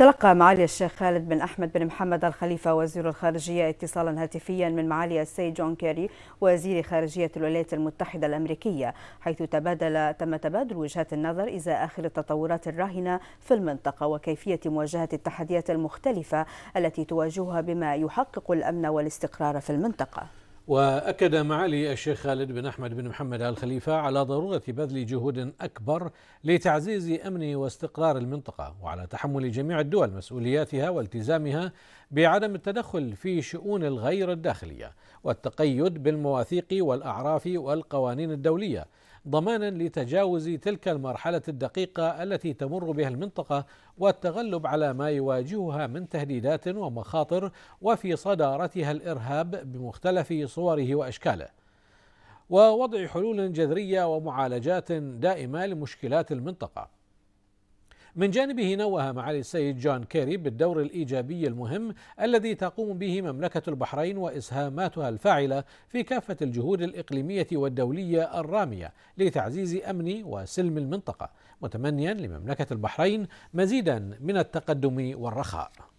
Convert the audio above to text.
تلقى معالي الشيخ خالد بن أحمد بن محمد الخليفة وزير الخارجية اتصالا هاتفيا من معالي السيد جون كيري وزير خارجية الولايات المتحدة الأمريكية حيث تبادل تم تبادل وجهات النظر إزاء آخر التطورات الراهنة في المنطقة وكيفية مواجهة التحديات المختلفة التي تواجهها بما يحقق الأمن والاستقرار في المنطقة وأكد معالي الشيخ خالد بن أحمد بن محمد آل خليفة على ضرورة بذل جهود أكبر لتعزيز أمن واستقرار المنطقة وعلى تحمل جميع الدول مسؤولياتها والتزامها بعدم التدخل في شؤون الغير الداخلية والتقيد بالمواثيق والأعراف والقوانين الدولية ضمانا لتجاوز تلك المرحله الدقيقه التي تمر بها المنطقه والتغلب على ما يواجهها من تهديدات ومخاطر وفي صدارتها الارهاب بمختلف صوره واشكاله ووضع حلول جذريه ومعالجات دائمه لمشكلات المنطقه من جانبه نوه معالي السيد جون كيري بالدور الإيجابي المهم الذي تقوم به مملكة البحرين وإسهاماتها الفاعلة في كافة الجهود الإقليمية والدولية الرامية لتعزيز أمن وسلم المنطقة متمنيا لمملكة البحرين مزيدا من التقدم والرخاء